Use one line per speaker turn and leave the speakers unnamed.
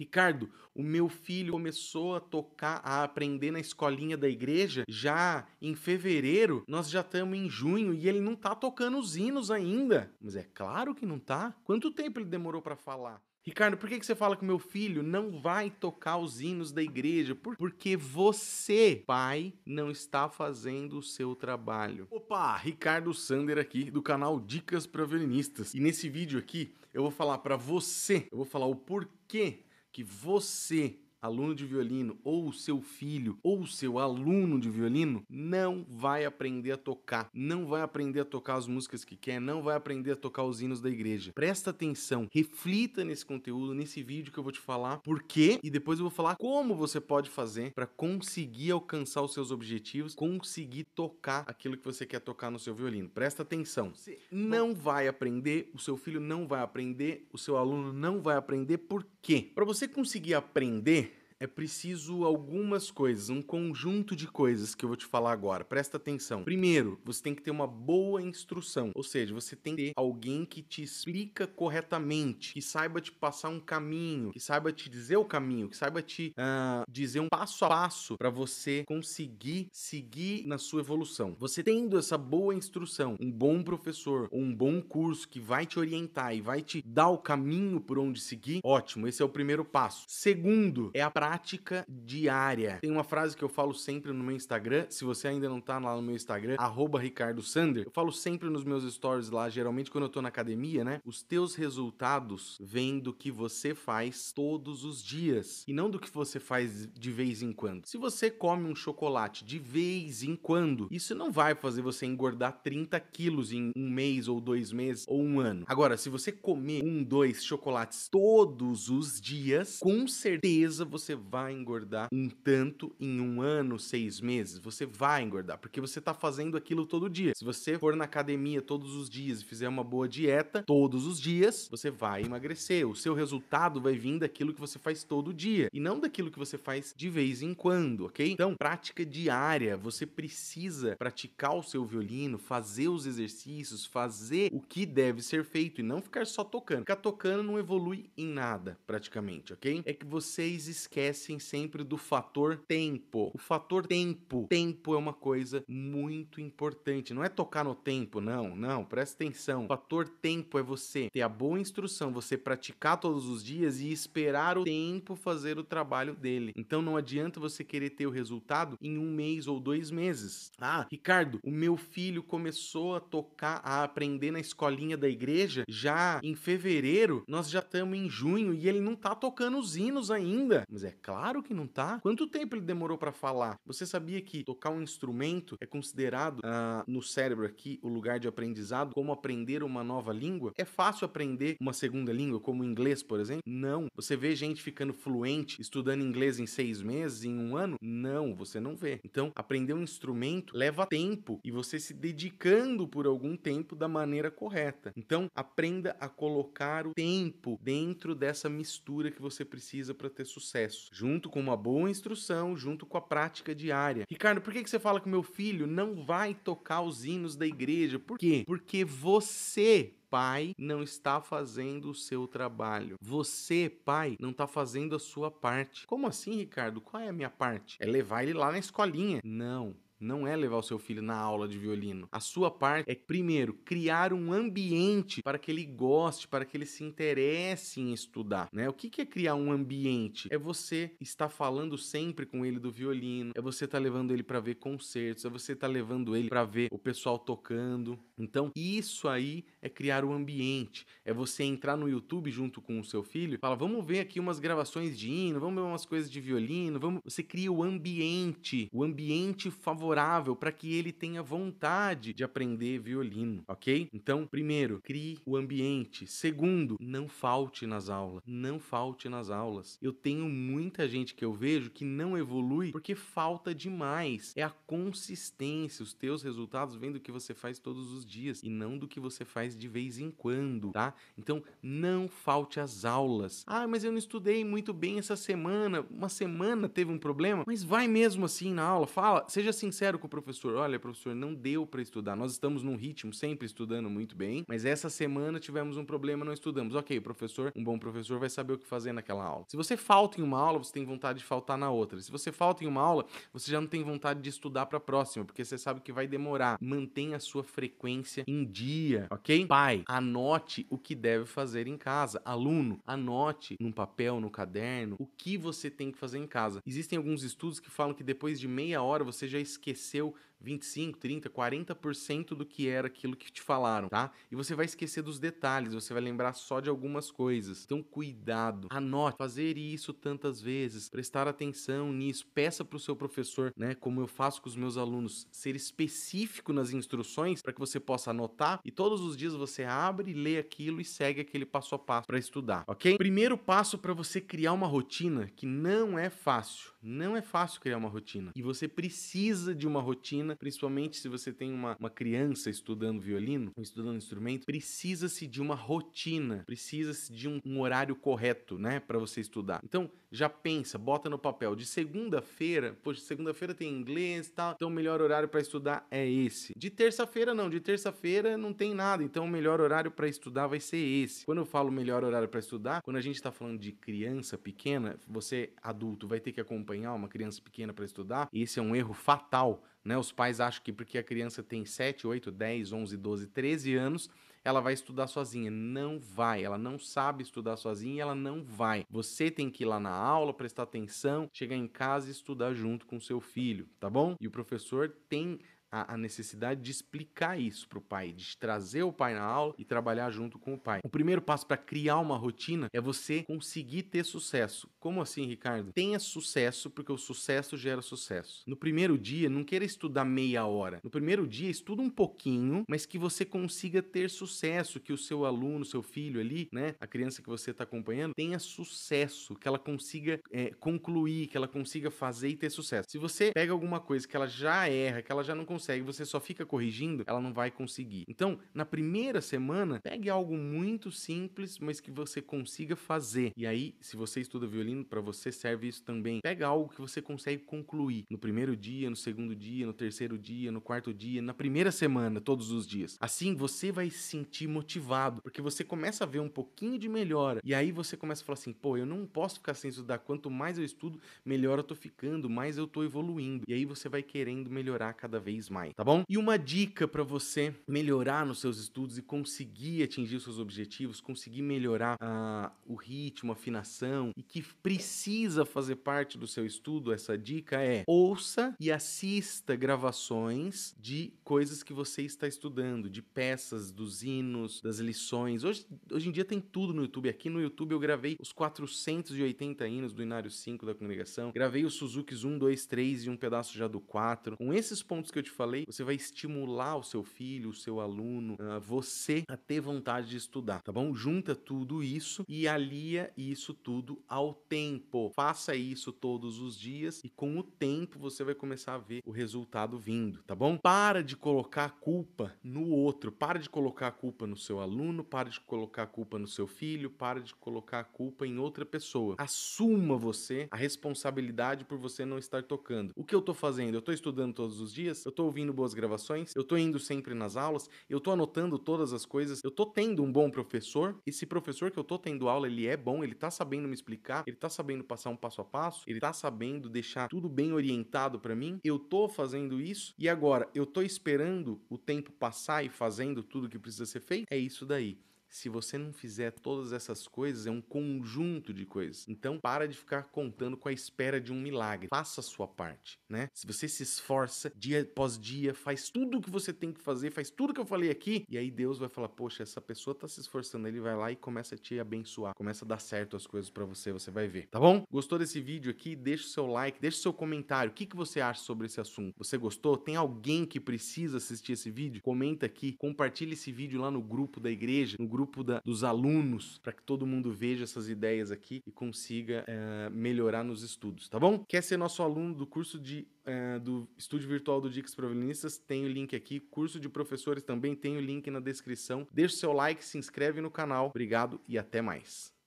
Ricardo, o meu filho começou a tocar, a aprender na escolinha da igreja já em fevereiro, nós já estamos em junho e ele não tá tocando os hinos ainda. Mas é claro que não tá. Quanto tempo ele demorou para falar? Ricardo, por que, você fala que meu filho não vai tocar os hinos da igreja? Porque você, pai, não está fazendo o seu trabalho. Opa, Ricardo Sander aqui do canal Dicas para Violinistas. E nesse vídeo aqui eu vou falar para você, eu vou falar o porquê que você aluno de violino, ou o seu filho, ou o seu aluno de violino, não vai aprender a tocar, não vai aprender a tocar as músicas que quer, não vai aprender a tocar os hinos da igreja. Presta atenção, reflita nesse conteúdo, nesse vídeo que eu vou te falar por quê e depois eu vou falar como você pode fazer para conseguir alcançar os seus objetivos, conseguir tocar aquilo que você quer tocar no seu violino. Presta atenção. Você não vai aprender, o seu filho não vai aprender, o seu aluno não vai aprender por quê? Para você conseguir aprender, é preciso algumas coisas, um conjunto de coisas que eu vou te falar agora. Presta atenção. Primeiro, você tem que ter uma boa instrução, ou seja, você tem que ter alguém que te explica corretamente, que saiba te passar um caminho, que saiba te dizer o caminho, que saiba te uh, dizer um passo a passo para você conseguir seguir na sua evolução. Você tendo essa boa instrução, um bom professor, um bom curso que vai te orientar e vai te dar o caminho por onde seguir, ótimo, esse é o primeiro passo. Segundo, é a prática prática diária. Tem uma frase que eu falo sempre no meu Instagram, se você ainda não tá lá no meu Instagram, Ricardo Sander, Eu falo sempre nos meus stories lá, geralmente quando eu tô na academia, né? Os teus resultados vêm do que você faz todos os dias e não do que você faz de vez em quando. Se você come um chocolate de vez em quando, isso não vai fazer você engordar 30 quilos em um mês ou dois meses ou um ano. Agora, se você comer um, dois chocolates todos os dias, com certeza você vai engordar um tanto em um ano, seis meses. Você vai engordar, porque você está fazendo aquilo todo dia. Se você for na academia todos os dias e fizer uma boa dieta todos os dias, você vai emagrecer. O seu resultado vai vir daquilo que você faz todo dia e não daquilo que você faz de vez em quando, ok? Então, prática diária. Você precisa praticar o seu violino, fazer os exercícios, fazer o que deve ser feito e não ficar só tocando. Ficar tocando não evolui em nada, praticamente, ok? É que vocês esquecem esquecem sempre do fator tempo. O fator tempo. Tempo é uma coisa muito importante. Não é tocar no tempo, não, não. Presta atenção. O fator tempo é você ter a boa instrução, você praticar todos os dias e esperar o tempo fazer o trabalho dele. Então não adianta você querer ter o resultado em um mês ou dois meses. Ah, Ricardo, o meu filho começou a tocar, a aprender na escolinha da igreja já em fevereiro. Nós já estamos em junho e ele não está tocando os hinos ainda. Mas é Claro que não tá. Quanto tempo ele demorou para falar? Você sabia que tocar um instrumento é considerado ah, no cérebro aqui o lugar de aprendizado, como aprender uma nova língua? É fácil aprender uma segunda língua, como inglês, por exemplo? Não. Você vê gente ficando fluente, estudando inglês em seis meses, em um ano? Não, você não vê. Então, aprender um instrumento leva tempo e você se dedicando por algum tempo da maneira correta. Então, aprenda a colocar o tempo dentro dessa mistura que você precisa para ter sucesso junto com uma boa instrução, junto com a prática diária. Ricardo, por que, você fala que meu filho não vai tocar os hinos da igreja? Por quê? Porque você, pai não está fazendo o seu trabalho. Você, pai, não está fazendo a sua parte. Como assim, Ricardo? Qual é a minha parte? É levar ele lá na escolinha. Não não é levar o seu filho na aula de violino. A sua parte é, primeiro, criar um ambiente para que ele goste, para que ele se interesse em estudar. Né? O que, que é criar um ambiente? É você estar falando sempre com ele do violino, é você estar tá levando ele para ver concertos, é você estar tá levando ele para ver o pessoal tocando. Então, isso aí é criar o ambiente, é você entrar no YouTube junto com o seu filho, fala, vamos ver aqui umas gravações de hino, vamos ver umas coisas de violino, vamos... você cria o ambiente, o ambiente favorável para que ele tenha vontade de aprender violino, ok? Então, primeiro, crie o ambiente. Segundo, não falte nas aulas, não falte nas aulas. Eu tenho muita gente que eu vejo que não evolui porque falta demais. É a consistência, os teus resultados vêm do que você faz todos os dias e não do que você faz de vez em quando, tá? Então não falte às aulas. Ah, mas eu não estudei muito bem essa semana, uma semana teve um problema, mas vai mesmo assim na aula, fala, seja sincero com o professor. Olha, professor, não deu para estudar. Nós estamos num ritmo sempre estudando muito bem, mas essa semana tivemos um problema, não estudamos. OK, professor, um bom professor vai saber o que fazer naquela aula. Se você falta em uma aula, você tem vontade de faltar na outra. Se você falta em uma aula, você já não tem vontade de estudar para a próxima, porque você sabe que vai demorar. Mantenha a sua frequência em dia, OK? Também, pai, anote o que deve fazer em casa. Aluno, anote num papel, no caderno, o que você tem que fazer em casa. Existem alguns estudos que falam que depois de meia hora você já esqueceu 25, 30, 40% do que era aquilo que te falaram, tá? E você vai esquecer dos detalhes, você vai lembrar só de algumas coisas. Então, cuidado, anote, fazer isso tantas vezes, prestar atenção nisso, peça para o seu professor, né, como eu faço com os meus alunos, ser específico nas instruções para que você possa anotar e todos os dias você abre, lê aquilo e segue aquele passo a passo para estudar, ok? Primeiro passo para você criar uma rotina que não é fácil, não é fácil criar uma rotina e você precisa de uma rotina bacana, né? principalmente se você tem uma, uma criança estudando violino, estudando instrumento, precisa-se de uma rotina, precisa-se de um, um horário correto, né, para você estudar. Então, já pensa, bota no papel. De segunda-feira, poxa, segunda-feira tem inglês e tal, então o melhor horário para estudar é esse. De terça-feira, não, de terça-feira não tem nada, então o melhor horário para estudar vai ser esse. Quando eu falo melhor horário para estudar, quando a gente está falando de criança pequena, você adulto vai ter que acompanhar uma criança pequena para estudar, e esse é um erro fatal né? Os pais acham que porque a criança tem 7, 8, 10, 11, 12, 13 anos, ela vai estudar sozinha. Não vai. Ela não sabe estudar sozinha e ela não vai. Você tem que ir lá na aula, prestar atenção, chegar em casa e estudar junto com seu filho, tá bom? E o professor tem a, a necessidade de explicar isso para o pai, de trazer o pai na aula e trabalhar junto com o pai. O primeiro passo para criar uma rotina é você conseguir ter sucesso. Como assim, Ricardo? Tenha sucesso, porque o sucesso gera sucesso. No primeiro dia, não queira estudar meia hora. No primeiro dia, estuda um pouquinho, mas que você consiga ter sucesso, que o seu aluno, seu filho ali, né, a criança que você está acompanhando, tenha sucesso, que ela consiga é, concluir, que ela consiga fazer e ter sucesso. Se você pega alguma coisa que ela já erra, que ela já não consegue consegue, você só fica corrigindo, ela não vai conseguir. Então, na primeira semana, pegue algo muito simples, mas que você consiga fazer. E aí, se você estuda violino, para você serve isso também. Pega algo que você consegue concluir no primeiro dia, no segundo dia, no terceiro dia, no quarto dia, na primeira semana, todos os dias. Assim, você vai se sentir motivado, porque você começa a ver um pouquinho de melhora. E aí você começa a falar assim: pô, eu não posso ficar sem estudar. Quanto mais eu estudo, melhor eu tô ficando, mais eu tô evoluindo. E aí você vai querendo melhorar cada vez Mind, tá bom? E uma dica para você melhorar nos seus estudos e conseguir atingir os seus objetivos, conseguir melhorar uh, o ritmo, a afinação e que precisa fazer parte do seu estudo, essa dica é ouça e assista gravações de coisas que você está estudando, de peças, dos hinos, das lições. Hoje, hoje em dia tem tudo no YouTube. Aqui no YouTube eu gravei os 480 hinos do Inário 5 da congregação, gravei os Suzuki's 1, 2, 3 e um pedaço já do 4. Com esses pontos que eu te falei, você vai estimular o seu filho, o seu aluno, ah, você a ter vontade de estudar, tá bom? Junta tudo isso e alia isso tudo ao tempo. Faça isso todos os dias e com o tempo você vai começar a ver o resultado vindo, tá bom? Para de colocar a culpa no outro, para de colocar a culpa no seu aluno, para de colocar a culpa no seu filho, para de colocar a culpa em outra pessoa. Assuma você a responsabilidade por você não estar tocando. O que eu tô fazendo? Eu tô estudando todos os dias? Eu tô ouvindo boas gravações, eu tô indo sempre nas aulas, eu tô anotando todas as coisas, eu tô tendo um bom professor. Esse professor que eu tô tendo aula, ele é bom, ele tá sabendo me explicar, ele tá sabendo passar um passo a passo, ele tá sabendo deixar tudo bem orientado para mim. Eu tô fazendo isso e agora eu tô esperando o tempo passar e fazendo tudo que precisa ser feito. É isso daí. Se você não fizer todas essas coisas, é um conjunto de coisas. Então, para de ficar contando com a espera de um milagre. Faça a sua parte, né? Se você se esforça dia após dia, faz tudo o que você tem que fazer, faz tudo que eu falei aqui, e aí Deus vai falar: "Poxa, essa pessoa tá se esforçando, ele vai lá e começa a te abençoar, começa a dar certo as coisas para você, você vai ver". Tá bom? Gostou desse vídeo aqui? Deixa o seu like, deixa o seu comentário. O que que você acha sobre esse assunto? Você gostou? Tem alguém que precisa assistir esse vídeo? Comenta aqui, compartilha esse vídeo lá no grupo da igreja, no grupo grupo da, dos alunos, para que todo mundo veja essas ideias aqui e consiga é, melhorar nos estudos, tá bom? Quer ser nosso aluno do curso de eh, do estúdio virtual do Dicas Proveninistas, tem o link aqui. Curso de professores também tem o link na descrição. Deixe seu like, se inscreve no canal. Obrigado e até mais.